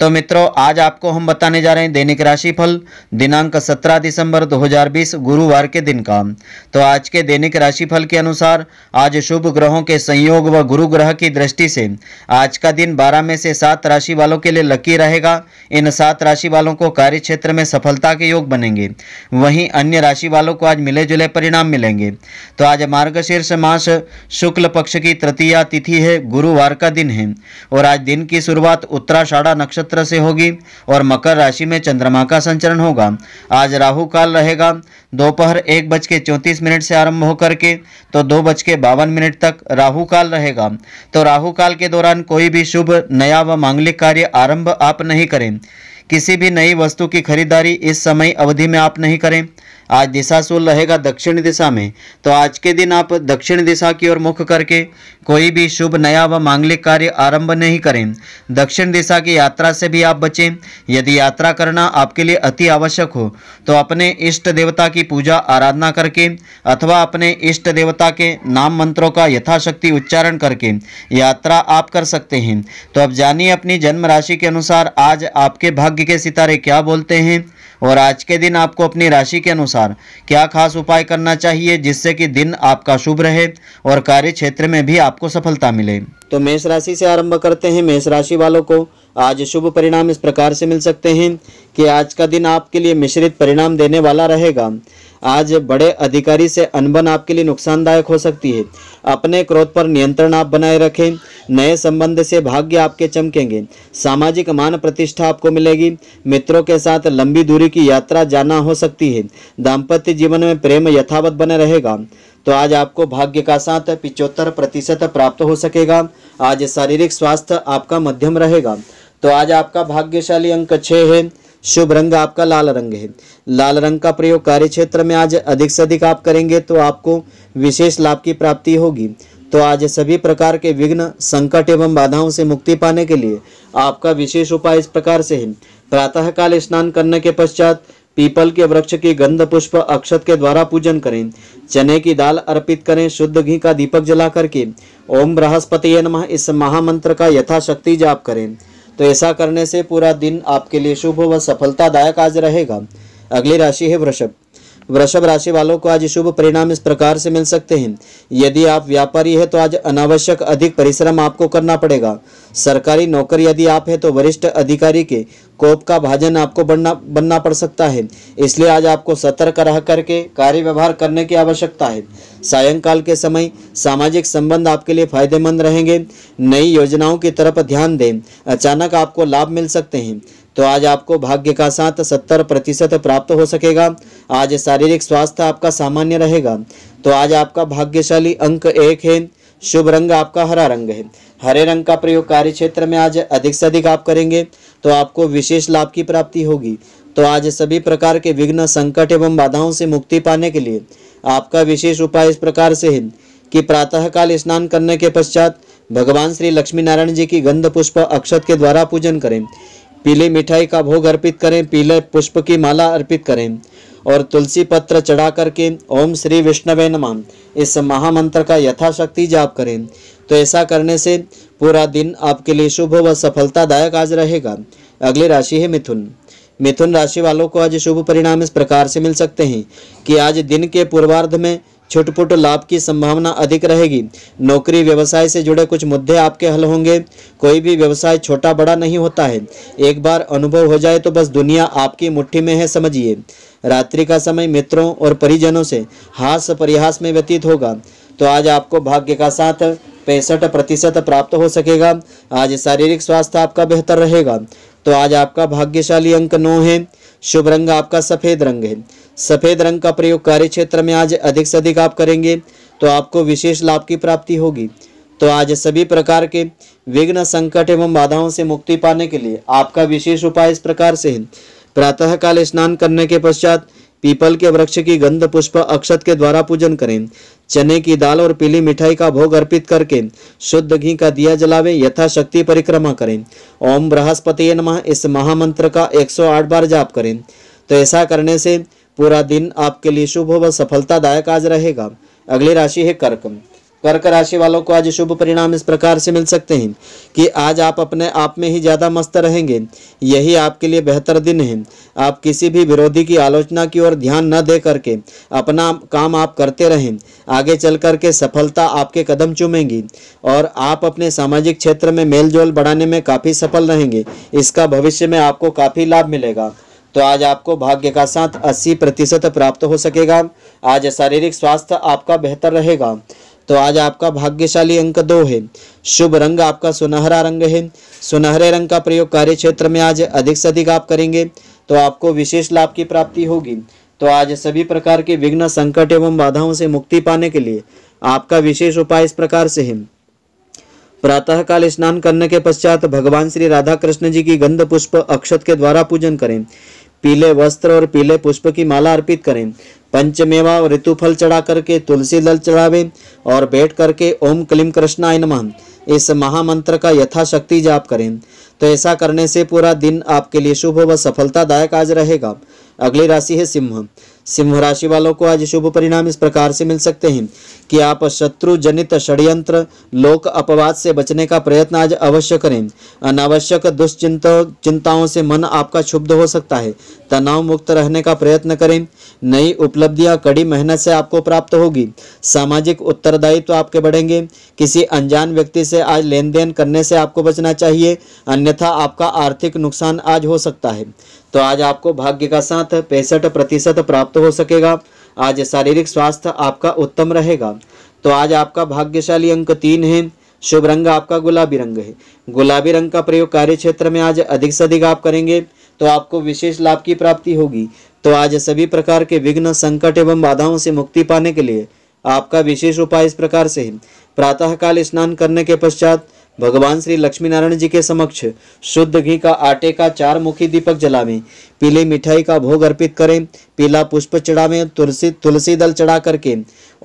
तो मित्रों आज आपको हम बताने जा रहे हैं दैनिक राशिफल दिनांक 17 दिसंबर 2020 गुरुवार के दिन का तो आज के दैनिक राशिफल के अनुसार आज शुभ ग्रहों के संयोग व गुरु ग्रह की दृष्टि से आज का दिन 12 में से सात राशि वालों के लिए लकी रहेगा इन सात राशि वालों को कार्य क्षेत्र में सफलता के योग बनेंगे वहीं अन्य राशि वालों को आज मिले जुले परिणाम मिलेंगे तो आज मार्गशीर्ष मास शुक्ल पक्ष की तृतीया तिथि है गुरुवार का दिन है और आज दिन की शुरुआत उत्तराषाढ़ा नक्षत्र नक्षत्र से होगी और मकर राशि में चंद्रमा का संचरण होगा आज राहु काल रहेगा दोपहर एक बज के चौंतीस मिनट से आरंभ होकर के तो दो बज के बावन मिनट तक राहु काल रहेगा तो राहु काल के दौरान कोई भी शुभ नया व मांगलिक कार्य आरंभ आप नहीं करें किसी भी नई वस्तु की खरीदारी इस समय अवधि में आप नहीं करें आज दिशा शुल रहेगा दक्षिण दिशा में तो आज के दिन आप दक्षिण दिशा की ओर मुख करके कोई भी शुभ नया व मांगलिक कार्य आरंभ नहीं करें दक्षिण दिशा की यात्रा से भी आप बचें यदि यात्रा करना आपके लिए अति आवश्यक हो तो अपने इष्ट देवता की पूजा आराधना करके अथवा अपने इष्ट देवता के नाम मंत्रों का यथाशक्ति उच्चारण करके यात्रा आप कर सकते हैं तो अब जानिए अपनी जन्म राशि के अनुसार आज आपके भाग्य के सितारे क्या बोलते हैं और आज के दिन आपको अपनी राशि के अनुसार क्या खास उपाय करना चाहिए जिससे कि दिन आपका शुभ रहे और कार्य क्षेत्र में भी आपको सफलता मिले तो मेष राशि से आरंभ करते हैं मेष राशि वालों को आज शुभ परिणाम इस प्रकार से मिल सकते हैं कि आज का दिन आपके लिए मिश्रित परिणाम देने वाला रहेगा आज बड़े अधिकारी से अनबन आपके लिए नुकसानदायक हो सकती है अपने क्रोध पर नियंत्रण आप बनाए रखें नए संबंध से भाग्य आपके चमकेंगे सामाजिक मान प्रतिष्ठा आपको मिलेगी मित्रों के साथ लंबी दूरी की यात्रा जाना हो सकती है दाम्पत्य जीवन में प्रेम यथावत बने रहेगा तो आज आपको भाग्य का साथ पिचहत्तर प्रतिशत प्राप्त हो सकेगा आज शारीरिक स्वास्थ्य आपका मध्यम रहेगा तो आज आपका भाग्यशाली अंक छः है शुभ रंग आपका लाल रंग है लाल रंग का प्रयोग कार्य क्षेत्र में आज अधिक से अधिक आप करेंगे तो आपको विशेष लाभ की प्राप्ति होगी तो आज सभी प्रकार के विघ्न संकट एवं बाधाओं से मुक्ति पाने के लिए आपका विशेष उपाय इस प्रकार से है प्रातःकाल स्नान करने के पश्चात पीपल के वृक्ष की गंध पुष्प अक्षत के द्वारा पूजन करें चने की दाल अर्पित करें शुद्ध घी का दीपक जला करके ओम बृहस्पति नमः इस महामंत्र का यथाशक्ति जाप करें तो ऐसा करने से पूरा दिन आपके लिए शुभ व सफलतादायक आज रहेगा अगली राशि है वृषभ वृषभ राशि वालों को आज शुभ परिणाम इस प्रकार से मिल सकते हैं यदि आप व्यापारी हैं तो आज अनावश्यक अधिक परिश्रम आपको करना पड़ेगा सरकारी नौकर यदि आप हैं तो वरिष्ठ अधिकारी के कोप का भाजन आपको बनना बनना पड़ सकता है इसलिए आज आपको सतर्क रह करके कार्य व्यवहार करने की आवश्यकता है सायंकाल के समय सामाजिक संबंध आपके लिए फायदेमंद रहेंगे नई योजनाओं की तरफ ध्यान दें अचानक आपको लाभ मिल सकते हैं तो आज आपको भाग्य का साथ सत्तर प्रतिशत प्राप्त हो सकेगा आज शारीरिक स्वास्थ्य आपका सामान्य रहेगा तो आज आपका भाग्यशाली अंक एक है शुभ रंग आपका हरा रंग है हरे रंग का प्रयोग कार्य क्षेत्र में आज अधिक से अधिक आप करेंगे तो आपको विशेष लाभ की प्राप्ति होगी तो आज सभी प्रकार के विघ्न संकट एवं बाधाओं से मुक्ति पाने के लिए आपका विशेष उपाय इस प्रकार से है कि प्रातःकाल स्नान करने के पश्चात भगवान श्री लक्ष्मी नारायण जी की गंध पुष्प अक्षत के द्वारा पूजन करें पीली मिठाई का भोग अर्पित करें पीले पुष्प की माला अर्पित करें और तुलसी पत्र चढ़ा करके ओम श्री विष्णवे नमः इस महामंत्र का यथाशक्ति जाप करें तो ऐसा करने से पूरा दिन आपके लिए शुभ व सफलतादायक आज रहेगा अगली राशि है मिथुन मिथुन राशि वालों को आज शुभ परिणाम इस प्रकार से मिल सकते हैं कि आज दिन के पूर्वार्ध में छुटपुट लाभ की संभावना अधिक रहेगी नौकरी व्यवसाय से जुड़े कुछ मुद्दे आपके हल होंगे कोई भी व्यवसाय छोटा बड़ा नहीं होता है एक बार अनुभव हो जाए तो बस दुनिया आपकी मुट्ठी में है समझिए रात्रि का समय मित्रों और परिजनों से हास परिहास में व्यतीत होगा तो आज आपको भाग्य का साथ पैंसठ प्रतिशत प्राप्त हो सकेगा आज शारीरिक स्वास्थ्य आपका बेहतर रहेगा तो आज आपका भाग्यशाली अंक नौ है शुभ रंग आपका सफ़ेद रंग है सफ़ेद रंग का प्रयोग कार्य क्षेत्र में आज अधिक से अधिक आप करेंगे तो आपको विशेष लाभ की प्राप्ति होगी तो आज सभी प्रकार के विघ्न संकट एवं बाधाओं से मुक्ति पाने के लिए आपका विशेष उपाय इस प्रकार से है प्रातः काल स्नान करने के पश्चात पीपल के वृक्ष की गंध पुष्प अक्षत के द्वारा पूजन करें चने की दाल और पीली मिठाई का भोग अर्पित करके शुद्ध घी का दिया जलावे यथाशक्ति परिक्रमा करें ओम बृहस्पति नमः इस महामंत्र का 108 बार जाप करें तो ऐसा करने से पूरा दिन आपके लिए शुभ व सफलतादायक आज रहेगा अगली राशि है कर्क कर्क राशि वालों को आज शुभ परिणाम इस प्रकार से मिल सकते हैं कि आज आप अपने आप में ही ज़्यादा मस्त रहेंगे यही आपके लिए बेहतर दिन है आप किसी भी विरोधी की आलोचना की ओर ध्यान न दे करके अपना काम आप करते रहें आगे चल करके सफलता आपके कदम चूमेंगी और आप अपने सामाजिक क्षेत्र में मेल जोल बढ़ाने में काफ़ी सफल रहेंगे इसका भविष्य में आपको काफ़ी लाभ मिलेगा तो आज आपको भाग्य का साथ अस्सी प्राप्त हो सकेगा आज शारीरिक स्वास्थ्य आपका बेहतर रहेगा तो आज आपका भाग्यशाली अंक दो है शुभ रंग आपका सुनहरा रंग है सुनहरे रंग का प्रयोग कार्य क्षेत्र में आज अधिक से अधिक आप करेंगे तो आपको विशेष लाभ की प्राप्ति होगी तो आज सभी प्रकार के विघ्न संकट एवं बाधाओं से मुक्ति पाने के लिए आपका विशेष उपाय इस प्रकार से है प्रातःकाल स्नान करने के पश्चात भगवान श्री राधा कृष्ण जी की गंध पुष्प अक्षत के द्वारा पूजन करें पीले वस्त्र और पीले पुष्प की माला अर्पित करें पंचमेवा ऋतुफल चढ़ा करके तुलसी दल चढ़ावे और बैठ करके ओम क्लीम कृष्णाय नमः इस महामंत्र का यथाशक्ति जाप करें तो ऐसा करने से पूरा दिन आपके लिए शुभ व सफलतादायक आज रहेगा अगली राशि है सिंह सिंह राशि वालों को आज शुभ परिणाम इस प्रकार से मिल सकते हैं कि आप शत्रु जनित षड्यंत्र लोक अपवाद से बचने का प्रयत्न आज अवश्य करें अनावश्यक दुश्चिंत चिंताओं से मन आपका क्षुब्ध हो सकता है तनाव मुक्त रहने का प्रयत्न करें नई उपलब्धियां कड़ी मेहनत से आपको प्राप्त होगी सामाजिक उत्तरदायित्व तो आपके बढ़ेंगे किसी अनजान व्यक्ति से आज लेन करने से आपको बचना चाहिए अन्यथा आपका आर्थिक नुकसान आज हो सकता है तो आज आपको भाग्य का साथ पैंसठ प्रतिशत प्राप्त हो सकेगा आज शारीरिक स्वास्थ्य आपका उत्तम रहेगा तो आज आपका भाग्यशाली अंक तीन है शुभ रंग आपका गुलाबी रंग है गुलाबी रंग का प्रयोग कार्य क्षेत्र में आज अधिक से अधिक आप करेंगे तो आपको विशेष लाभ की प्राप्ति होगी तो आज सभी प्रकार के विघ्न संकट एवं बाधाओं से मुक्ति पाने के लिए आपका विशेष उपाय इस प्रकार से है प्रातःकाल स्नान करने के पश्चात भगवान श्री लक्ष्मीनारायण जी के समक्ष शुद्ध घी का आटे का चार मुखी दीपक जलावें पीली मिठाई का भोग अर्पित करें पीला पुष्प चढ़ावें तुलसी तुलसी दल चढ़ा करके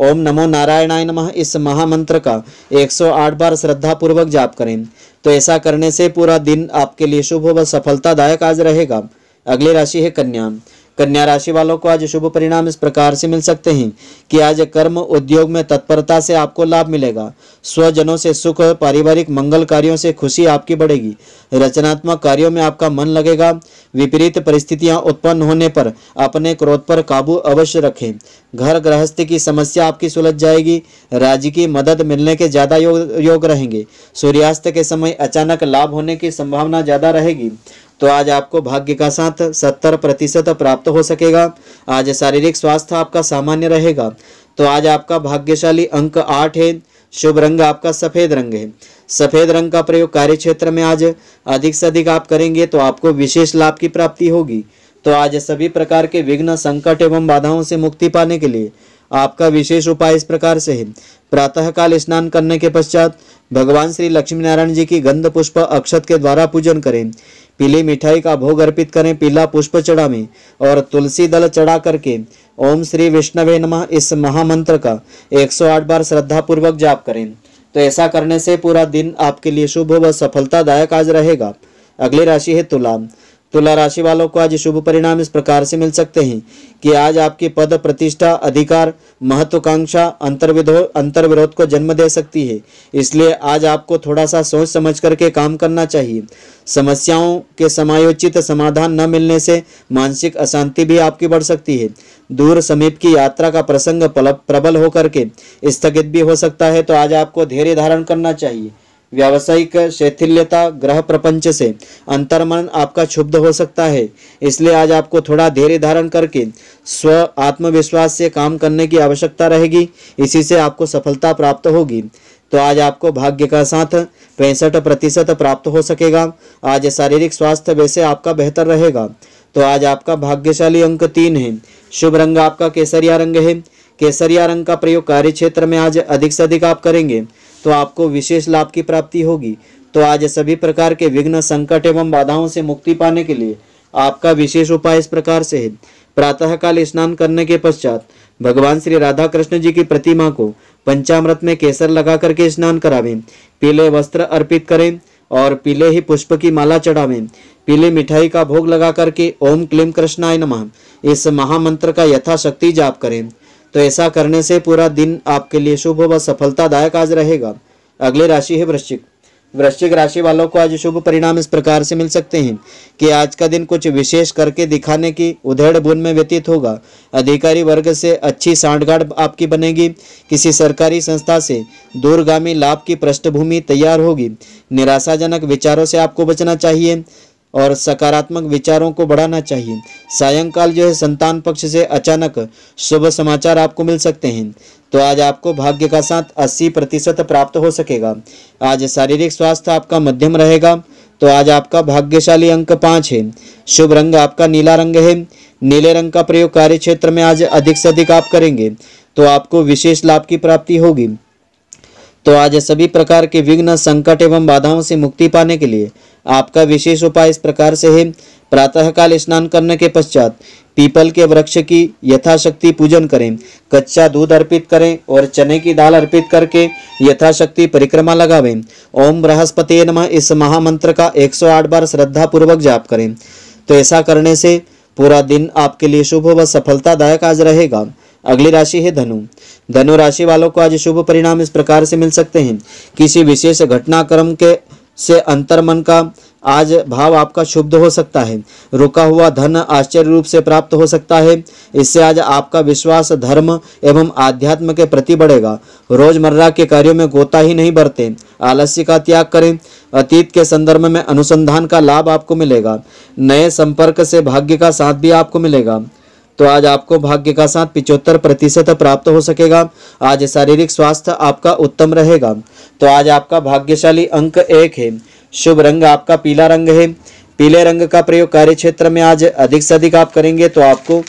ओम नमो नारायणाय नमः इस महामंत्र का 108 बार श्रद्धापूर्वक जाप करें तो ऐसा करने से पूरा दिन आपके लिए शुभ व सफलतादायक आज रहेगा अगली राशि है कन्या कन्या राशि वालों को आज शुभ परिणाम इस प्रकार से मिल सकते हैं कि आज कर्म उद्योग में तत्परता से आपको लाभ मिलेगा स्वजनों से सुख पारिवारिक मंगल कार्यों से खुशी आपकी बढ़ेगी रचनात्मक कार्यों में आपका मन लगेगा विपरीत परिस्थितियां उत्पन्न होने पर अपने क्रोध पर काबू अवश्य रखें घर गृहस्थी की समस्या आपकी सुलझ जाएगी राज्य की मदद मिलने के ज़्यादा योग, योग रहेंगे सूर्यास्त के समय अचानक लाभ होने की संभावना ज़्यादा रहेगी तो आज आपको भाग्य का साथ सत्तर प्रतिशत प्राप्त हो सकेगा आज शारीरिक स्वास्थ्य आपका सामान्य रहेगा तो आज आपका भाग्यशाली अंक आठ है शुभ रंग आपका सफ़ेद रंग है सफ़ेद रंग का प्रयोग कार्य क्षेत्र में आज अधिक से अधिक आप करेंगे तो आपको विशेष लाभ की प्राप्ति होगी तो आज सभी प्रकार के विघ्न संकट एवं बाधाओं से मुक्ति पाने के लिए आपका विशेष उपाय इस प्रकार से है प्रातःकाल स्नान करने के पश्चात भगवान श्री लक्ष्मी नारायण जी की गंध पुष्प अक्षत के द्वारा पूजन करें पीली मिठाई का भोग अर्पित करें पीला पुष्प में और तुलसी दल चढ़ा करके ओम श्री विष्णवे नमः इस महामंत्र का 108 बार श्रद्धा पूर्वक जाप करें तो ऐसा करने से पूरा दिन आपके लिए शुभ व सफलतादायक आज रहेगा अगली राशि है तुला तुला तो राशि वालों को आज शुभ परिणाम इस प्रकार से मिल सकते हैं कि आज आपके पद प्रतिष्ठा अधिकार महत्वाकांक्षा अंतर्विधो अंतर्विरोध को जन्म दे सकती है इसलिए आज आपको थोड़ा सा सोच समझ करके काम करना चाहिए समस्याओं के समायोचित समाधान न मिलने से मानसिक अशांति भी आपकी बढ़ सकती है दूर समीप की यात्रा का प्रसंग प्रबल होकर के स्थगित भी हो सकता है तो आज आपको धैर्य धारण करना चाहिए व्यावसायिक शैथिल्यता ग्रह प्रपंच से अंतर्मन आपका क्षुब्ध हो सकता है इसलिए आज आपको थोड़ा धैर्य धारण करके स्व आत्मविश्वास से काम करने की आवश्यकता रहेगी इसी से आपको सफलता प्राप्त होगी तो आज आपको भाग्य का साथ पैंसठ प्रतिशत प्राप्त हो सकेगा आज शारीरिक स्वास्थ्य वैसे आपका बेहतर रहेगा तो आज आपका भाग्यशाली अंक तीन है शुभ रंग आपका केसरिया रंग है केसरिया रंग का प्रयोग कार्य क्षेत्र में आज अधिक से अधिक आप करेंगे तो आपको विशेष लाभ की प्राप्ति होगी तो आज सभी प्रकार के विघ्न संकट एवं बाधाओं से मुक्ति पाने के लिए आपका विशेष उपाय इस प्रकार से है प्रातःकाल स्नान करने के पश्चात भगवान श्री राधा कृष्ण जी की प्रतिमा को पंचामृत में केसर लगा करके स्नान करावें पीले वस्त्र अर्पित करें और पीले ही पुष्प की माला चढ़ावें पीले मिठाई का भोग लगा करके ओम क्लीम कृष्णाय नमः इस महामंत्र का यथाशक्ति जाप करें तो ऐसा करने से पूरा दिन आपके लिए शुभ व सफलतादायक आज रहेगा अगली राशि है वृश्चिक वृश्चिक राशि वालों को आज शुभ परिणाम इस प्रकार से मिल सकते हैं कि आज का दिन कुछ विशेष करके दिखाने की उधेड़ बुन में व्यतीत होगा अधिकारी वर्ग से अच्छी सांठगांठ आपकी बनेगी किसी सरकारी संस्था से दूरगामी लाभ की पृष्ठभूमि तैयार होगी निराशाजनक विचारों से आपको बचना चाहिए और सकारात्मक विचारों को बढ़ाना चाहिए सायंकाल जो है संतान पक्ष से अचानक शुभ समाचार आपको मिल सकते हैं तो आज आपको भाग्य का साथ 80 प्रतिशत प्राप्त हो सकेगा आज शारीरिक स्वास्थ्य आपका मध्यम रहेगा तो आज आपका भाग्यशाली अंक पाँच है शुभ रंग आपका नीला रंग है नीले रंग का प्रयोग कार्य क्षेत्र में आज अधिक से अधिक आप करेंगे तो आपको विशेष लाभ की प्राप्ति होगी तो आज सभी प्रकार के विघ्न संकट एवं बाधाओं से मुक्ति पाने के लिए आपका विशेष उपाय इस प्रकार से है प्रातःकाल स्नान करने के पश्चात पीपल के वृक्ष की यथाशक्ति पूजन करें कच्चा दूध अर्पित करें और चने की दाल अर्पित करके यथाशक्ति परिक्रमा लगावें ओम बृहस्पति नमः इस महामंत्र का 108 बार श्रद्धापूर्वक जाप करें तो ऐसा करने से पूरा दिन आपके लिए शुभ व सफलतादायक आज रहेगा अगली राशि है धनु धनु राशि वालों को आज शुभ परिणाम इस प्रकार से मिल सकते हैं किसी विशेष घटनाक्रम के से अंतर्मन का आज भाव आपका शुभ हो सकता है रुका हुआ धन आश्चर्य रूप से प्राप्त हो सकता है इससे आज आपका विश्वास धर्म एवं आध्यात्म के प्रति बढ़ेगा रोजमर्रा के कार्यों में गोता ही नहीं बरते आलस्य का त्याग करें अतीत के संदर्भ में अनुसंधान का लाभ आपको मिलेगा नए संपर्क से भाग्य का साथ भी आपको मिलेगा तो आज आपको भाग्य का साथ पिचहत्तर प्रतिशत प्राप्त हो सकेगा आज शारीरिक स्वास्थ्य आपका उत्तम रहेगा तो आज आपका भाग्यशाली अंक एक है शुभ रंग आपका पीला रंग है पीले रंग का प्रयोग कार्य क्षेत्र में आज अधिक से अधिक आप करेंगे तो आपको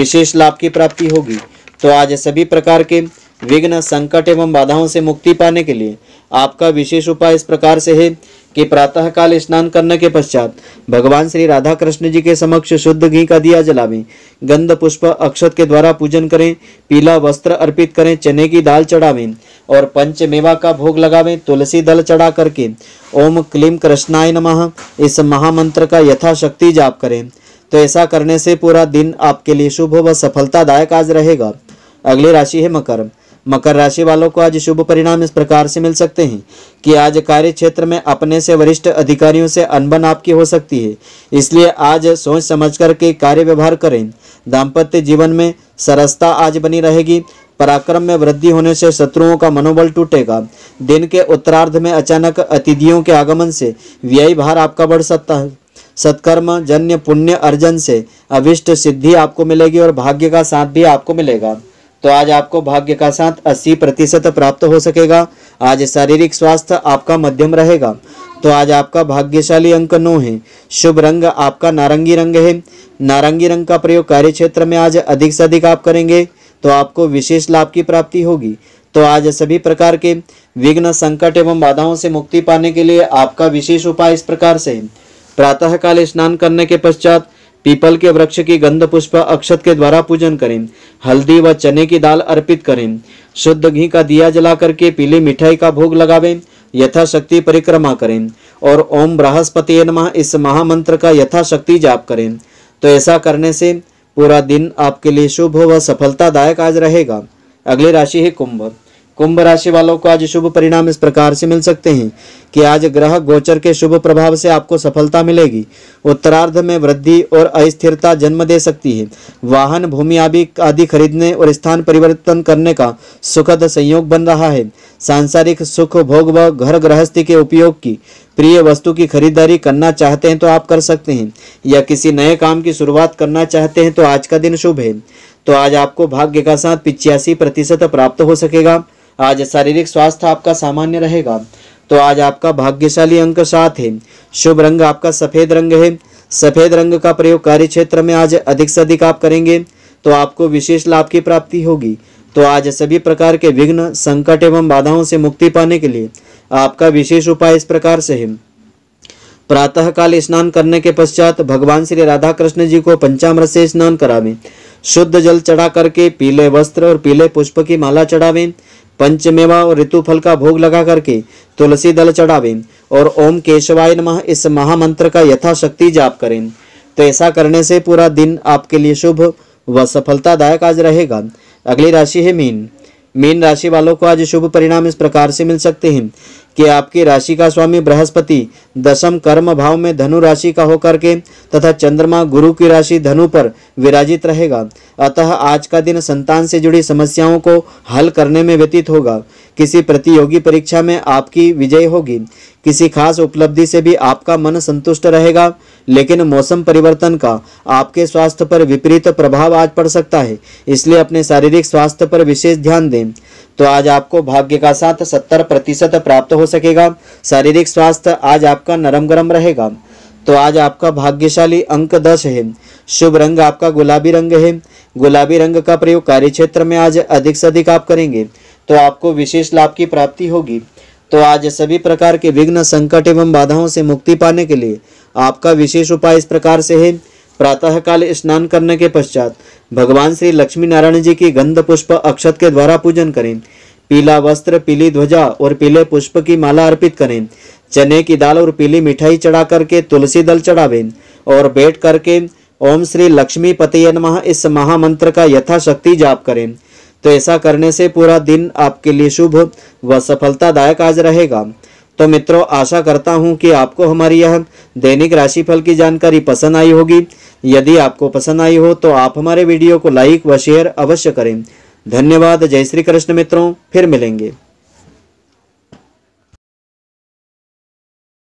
विशेष लाभ की प्राप्ति होगी तो आज सभी प्रकार के विघ्न संकट एवं बाधाओं से मुक्ति पाने के लिए आपका विशेष उपाय इस प्रकार से है कि प्रातःकाल स्नान करने के पश्चात भगवान श्री राधा कृष्ण जी के समक्ष शुद्ध घी का दिया जलावें गंध पुष्प अक्षत के द्वारा पूजन करें पीला वस्त्र अर्पित करें चने की दाल चढ़ावें और पंचमेवा का भोग लगावें तुलसी दल चढ़ा करके ओम क्लीम कृष्णाय नमः इस महामंत्र का यथाशक्ति जाप करें तो ऐसा करने से पूरा दिन आपके लिए शुभ व सफलतादायक आज रहेगा अगली राशि है मकर मकर राशि वालों को आज शुभ परिणाम इस प्रकार से मिल सकते हैं कि आज कार्य क्षेत्र में अपने से वरिष्ठ अधिकारियों से अनबन आपकी हो सकती है इसलिए आज सोच समझ कर के कार्य व्यवहार करें दाम्पत्य जीवन में सरसता आज बनी रहेगी पराक्रम में वृद्धि होने से शत्रुओं का मनोबल टूटेगा दिन के उत्तरार्ध में अचानक अतिथियों के आगमन से व्यय भार आपका बढ़ सकता है सत्कर्म जन्य पुण्य अर्जन से अभिष्ट सिद्धि आपको मिलेगी और भाग्य का साथ भी आपको मिलेगा तो आज आपको भाग्य का साथ 80 प्रतिशत प्राप्त हो सकेगा आज शारीरिक स्वास्थ्य आपका मध्यम रहेगा तो आज आपका भाग्यशाली अंक नौ है शुभ रंग आपका नारंगी रंग है नारंगी रंग का प्रयोग कार्य क्षेत्र में आज अधिक से अधिक आप करेंगे तो आपको विशेष लाभ की प्राप्ति होगी तो आज सभी प्रकार के विघ्न संकट एवं बाधाओं से मुक्ति पाने के लिए आपका विशेष उपाय इस प्रकार से प्रातः काल स्नान करने के पश्चात पीपल के वृक्ष की गंध पुष्प अक्षत के द्वारा पूजन करें हल्दी व चने की दाल अर्पित करें शुद्ध घी का दिया जला करके पीली मिठाई का भोग लगावें यथाशक्ति परिक्रमा करें और ओम बृहस्पति नमः इस महामंत्र का यथाशक्ति जाप करें तो ऐसा करने से पूरा दिन आपके लिए शुभ व सफलतादायक आज रहेगा अगली राशि है कुंभ कुंभ राशि वालों को आज शुभ परिणाम इस प्रकार से मिल सकते हैं कि आज ग्रह गोचर के शुभ प्रभाव से आपको सफलता मिलेगी उत्तरार्ध में वृद्धि और अस्थिरता जन्म दे सकती है वाहन भूमि आदि आदि खरीदने और स्थान परिवर्तन करने का सुखद संयोग बन रहा है सांसारिक सुख भोग व घर गृहस्थी के उपयोग की प्रिय वस्तु की खरीदारी करना चाहते हैं तो आप कर सकते हैं या किसी नए काम की शुरुआत करना चाहते हैं तो आज का दिन शुभ है तो आज आपको भाग्य का साथ पिचासी प्रतिशत प्राप्त हो सकेगा आज शारीरिक स्वास्थ्य आपका सामान्य रहेगा तो आज आपका भाग्यशाली अंक सात है शुभ रंग आपका सफेद रंग है सफेद रंग का प्रयोग कार्य क्षेत्र में आज अधिक से अधिक आप करेंगे तो आपको विशेष लाभ की प्राप्ति होगी तो आज सभी प्रकार के विघ्न संकट एवं बाधाओं से मुक्ति पाने के लिए आपका विशेष उपाय इस प्रकार से है प्रातःकाल स्नान करने के पश्चात भगवान श्री राधा कृष्ण जी को पंचामृत से स्नान करावें शुद्ध जल चढ़ा करके पीले वस्त्र और पीले पुष्प की माला चढ़ावें पंचमेवा ऋतु फल का भोग लगा करके तुलसी दल चढ़ावें और ओम केशवाय नमः इस महामंत्र का यथाशक्ति जाप करें तो ऐसा करने से पूरा दिन आपके लिए शुभ व सफलतादायक आज रहेगा अगली राशि है मीन मीन राशि वालों को आज शुभ परिणाम इस प्रकार से मिल सकते हैं कि आपकी राशि का स्वामी बृहस्पति दशम कर्म भाव में धनु राशि का होकर के तथा चंद्रमा गुरु की राशि धनु पर विराजित रहेगा अतः आज का दिन संतान से जुड़ी समस्याओं को हल करने में व्यतीत होगा किसी प्रतियोगी परीक्षा में आपकी विजय होगी किसी खास उपलब्धि से भी आपका मन संतुष्ट रहेगा लेकिन मौसम परिवर्तन का आपके स्वास्थ्य पर विपरीत प्रभाव आज पड़ सकता है इसलिए अपने शारीरिक स्वास्थ्य पर विशेष ध्यान दें तो आज आपको भाग्य का साथ सत्तर प्रतिशत प्राप्त हो सकेगा शारीरिक स्वास्थ्य आज आपका नरम गरम रहेगा तो आज आपका भाग्यशाली अंक दस है शुभ रंग आपका गुलाबी रंग है गुलाबी रंग का प्रयोग कार्य क्षेत्र में आज अधिक से अधिक आप करेंगे तो आपको विशेष लाभ की प्राप्ति होगी तो आज सभी प्रकार के विघ्न संकट एवं बाधाओं से मुक्ति पाने के लिए आपका विशेष उपाय इस प्रकार से है प्रातःकाल स्नान करने के पश्चात भगवान श्री लक्ष्मी नारायण जी की गंध पुष्प अक्षत के द्वारा पूजन करें पीला वस्त्र पीली ध्वजा और पीले पुष्प की माला अर्पित करें चने की दाल और पीली मिठाई चढ़ा करके तुलसी दल चढ़ावें और बैठ करके ओम श्री लक्ष्मी पते नमः इस महामंत्र का यथाशक्ति जाप करें तो ऐसा करने से पूरा दिन आपके लिए शुभ व सफलतादायक आज रहेगा तो मित्रों आशा करता हूं कि आपको हमारी यह दैनिक राशिफल की जानकारी पसंद आई होगी यदि आपको पसंद आई हो तो आप हमारे वीडियो को लाइक व शेयर अवश्य करें धन्यवाद जय श्री कृष्ण मित्रों फिर मिलेंगे